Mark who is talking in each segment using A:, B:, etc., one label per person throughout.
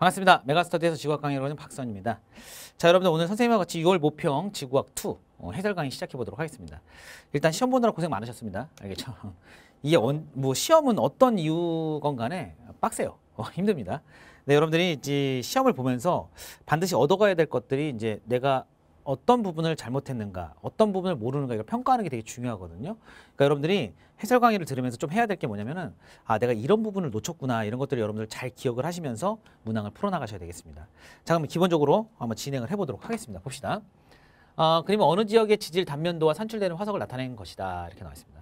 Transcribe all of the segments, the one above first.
A: 반갑습니다. 메가스터디에서 지구학 강의 를러분 박선입니다. 자 여러분들 오늘 선생님과 같이 6월 모평 지구학 2 어, 해설 강의 시작해 보도록 하겠습니다. 일단 시험 보느라 고생 많으셨습니다. 알겠죠? 이게 언, 뭐 시험은 어떤 이유건 간에 빡세요. 어, 힘듭니다. 네, 여러분들이 이제 시험을 보면서 반드시 얻어가야 될 것들이 이제 내가 어떤 부분을 잘못했는가, 어떤 부분을 모르는가 이걸 평가하는 게 되게 중요하거든요. 그러니까 여러분들이 해설 강의를 들으면서 좀 해야 될 게 뭐냐면은 아 내가 이런 부분을 놓쳤구나 이런 것들을 여러분들 잘 기억을 하시면서 문항을 풀어나가셔야 되겠습니다. 자 그럼 기본적으로 한번 진행을 해보도록 하겠습니다. 봅시다. 어, 아, 그러면 어느 지역의 지질 단면도와 산출되는 화석을 나타낸 것이다 이렇게 나와 있습니다.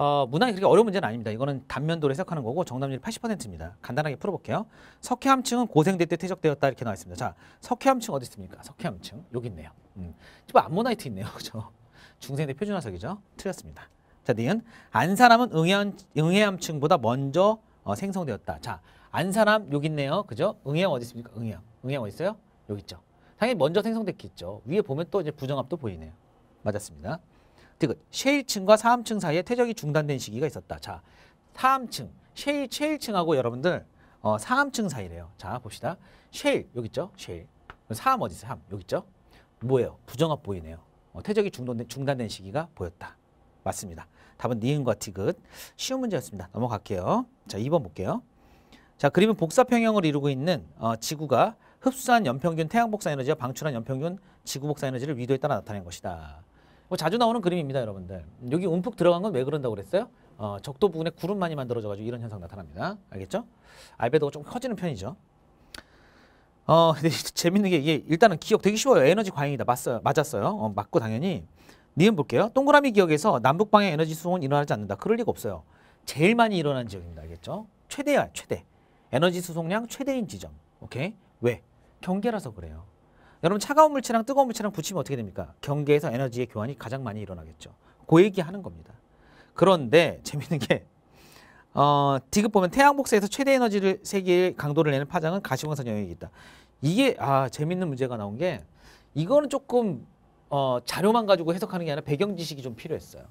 A: 어, 문항이 그렇게 어려운 문제는 아닙니다. 이거는 단면도로 해석하는 거고 정답률이 80%입니다. 간단하게 풀어볼게요. 석회암층은 고생대 때 퇴적되었다 이렇게 나와 있습니다. 자, 석회암층 어디 있습니까? 석회암층 여기 있네요. 음. 지금 암모나이트 있네요. 그죠? 중생대 표준화석이죠. 틀렸습니다. 자, 니은 네. 안산암은 응해암, 응해암층보다 먼저 어, 생성되었다. 자, 안산암 여기 있네요. 그죠? 응해암 어디 있습니까? 응해암. 응해암 어디 있어요? 여기 있죠. 당연히 먼저 생성됐겠죠. 위에 보면 또 이제 부정압도 보이네요. 맞았습니다. 즉, 셰일층과 사암층 사이에 퇴적이 중단된 시기가 있었다. 자, 사암층, 셰일, 셰일층하고 여러분들 어, 사암층 사이래요. 자, 봅시다. 셰일, 여기 있죠? 셰일. 사암 어디 있어 여기 있죠? 뭐예요? 부정합 보이네요. 어, 퇴적이 중단된, 중단된 시기가 보였다. 맞습니다. 답은 니은과 티귿. 쉬운 문제였습니다. 넘어갈게요. 자, 2번 볼게요. 자, 그림은 복사평형을 이루고 있는 어, 지구가 흡수한 연평균 태양 복사 에너지와 방출한 연평균 지구 복사 에너지를 위도에 따라 나타낸 것이다. 뭐 자주 나오는 그림입니다, 여러분들. 음, 여기 움푹 들어간 건 왜 그런다고 그랬어요? 어, 적도 부분에 구름 많이 만들어져가지고 이런 현상 나타납니다. 알겠죠? 알베도가 좀 커지는 편이죠. 어, 근데 재밌는 게 이게 일단은 기억 되게 쉬워요. 에너지 과잉이다. 맞어요. 맞았어요. 어, 맞고 당연히. 니은 볼게요. 동그라미 기억에서 남북방향 에너지 수송은 일어나지 않는다. 그럴 리가 없어요. 제일 많이 일어난 지역입니다. 알겠죠? 최대야, 최대. 에너지 수송량 최대인 지점. 오케이? 왜? 경계라서 그래요. 여러분 차가운 물체랑 뜨거운 물체랑 붙이면 어떻게 됩니까? 경계에서 에너지의 교환이 가장 많이 일어나겠죠. 고그 얘기하는 겁니다. 그런데 재밌는 게 어, 디귿 보면 태양복사에서 최대 에너지를 세계의 강도를 내는 파장은 가시광선 영역이 있다. 이게 아 재밌는 문제가 나온 게 이거는 조금 어, 자료만 가지고 해석하는 게 아니라 배경 지식이 좀 필요했어요.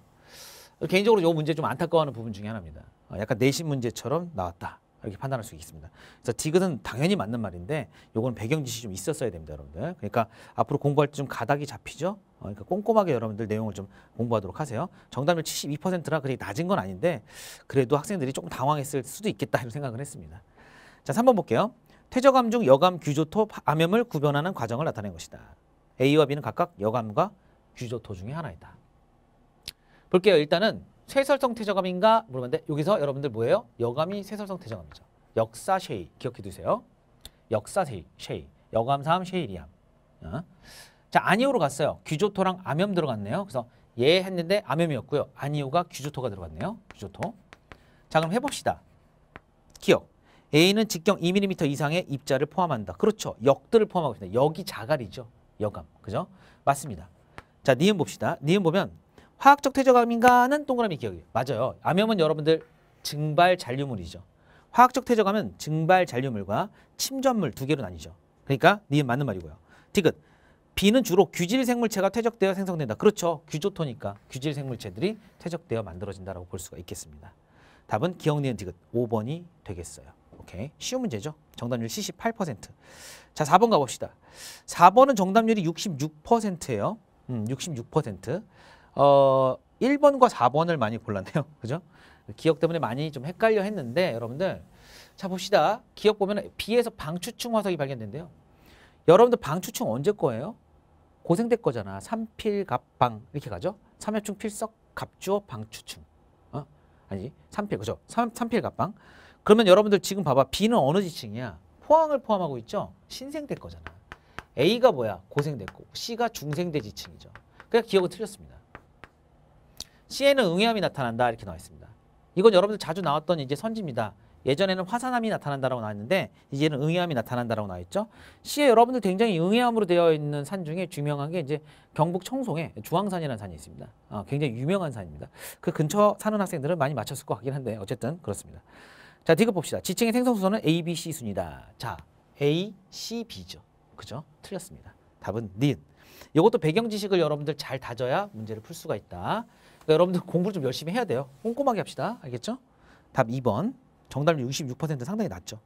A: 개인적으로 이 문제 좀 안타까워하는 부분 중에 하나입니다. 어, 약간 내신 문제처럼 나왔다. 이렇게 판단할 수 있습니다. 그래서 디귿은 당연히 맞는 말인데 요건 배경 지식이 좀 있었어야 됩니다, 여러분들. 그러니까 앞으로 공부할 때좀 가닥이 잡히죠. 어, 그러니까 꼼꼼하게 여러분들 내용을 좀 공부하도록 하세요. 정답률 72%라 그리 낮은 건 아닌데 그래도 학생들이 조금 당황했을 수도 있겠다 이런 생각을 했습니다. 자, 3번 볼게요. 퇴적암 중 여감, 규조토, 암염을 구별하는 과정을 나타낸 것이다. A와 B는 각각 여감과 규조토 중에 하나이다. 볼게요. 일단은 쇠설성 퇴적암인가 물어봤는데 여기서 여러분들 뭐예요? 여감이 쇠설성 퇴적암이죠. 역사 쉐이 기억해 두세요. 역사 쉐이, 쉐이. 여감 사 쉐이리암. 어? 자 아니오로 갔어요. 귀조토랑 암염 들어갔네요. 그래서 예 했는데 암염이었고요. 아니오가 귀조토가 들어갔네요. 귀조토. 자 그럼 해봅시다. 기억. A는 직경 2mm 이상의 입자를 포함한다. 그렇죠. 역들을 포함하고 있습니다. 역이 자갈이죠. 여감. 그죠? 맞습니다. 자, 니은 봅시다. 니은 보면 화학적 퇴적암인가는 동그라미 기억이 맞아요. 암염은 여러분들 증발 잔류물이죠. 화학적 퇴적암은 증발 잔류물과 침전물 두 개로 나뉘죠. 그러니까 니 네 맞는 말이고요. 디귿 B는 주로 규질 생물체가 퇴적되어 생성된다. 그렇죠. 규조토니까 규질 생물체들이 퇴적되어 만들어진다라고 볼 수가 있겠습니다. 답은 기억 니은 디귿 5번이 되겠어요. 오케이. 쉬운 문제죠. 정답률 78%. 자, 4번 가봅시다. 4번은 정답률이 66%예요. 음, 66%. 어, 1번과 4번을 많이 골랐네요. 그죠? 기억 때문에 많이 좀 헷갈려 했는데 여러분들 자 봅시다. 기억 보면 B에서 방추충 화석이 발견된대요. 여러분들 방추충 언제 거예요? 고생 때 거잖아. 삼필갑방 이렇게 가죠. 삼엽충 필석 갑주어 방추충. 어? 아니 삼필 그죠? 삼, 필갑방 그러면 여러분들 지금 봐봐. B는 어느 지층이야? 포항을 포함하고 있죠. 신생대 거잖아. A가 뭐야? 고생됐고 C가 중생대 지층이죠. 그러 그러니까 기억은 틀렸습니다. C에는 응해암이 나타난다 이렇게 나와 있습니다. 이건 여러분들 자주 나왔던 이제 선지입니다. 예전에는 화산함이 나타난다라고 나왔는데 이제는 응해함이 나타난다라고 나와 있죠. 시에 여러분들 굉장히 응해함으로 되어 있는 산 중에 중요한 게 이제 경북 청송에 주황산이라는 산이 있습니다. 어, 굉장히 유명한 산입니다. 그 근처 사는 학생들은 많이 맞췄을 것 같긴 한데 어쨌든 그렇습니다. 자 디귿 봅시다. 지층의 생성수소는 A, B, C 순이다. 자 A, C, B죠. 그죠? 틀렸습니다. 답은 니은. 이것도 배경 지식을 여러분들 잘 다져야 문제를 풀 수가 있다. 그러니까 여러분들 공부를 좀 열심히 해야 돼요. 꼼꼼하게 합시다. 알겠죠? 답 2번. 정답률 66% 상당히 낮죠.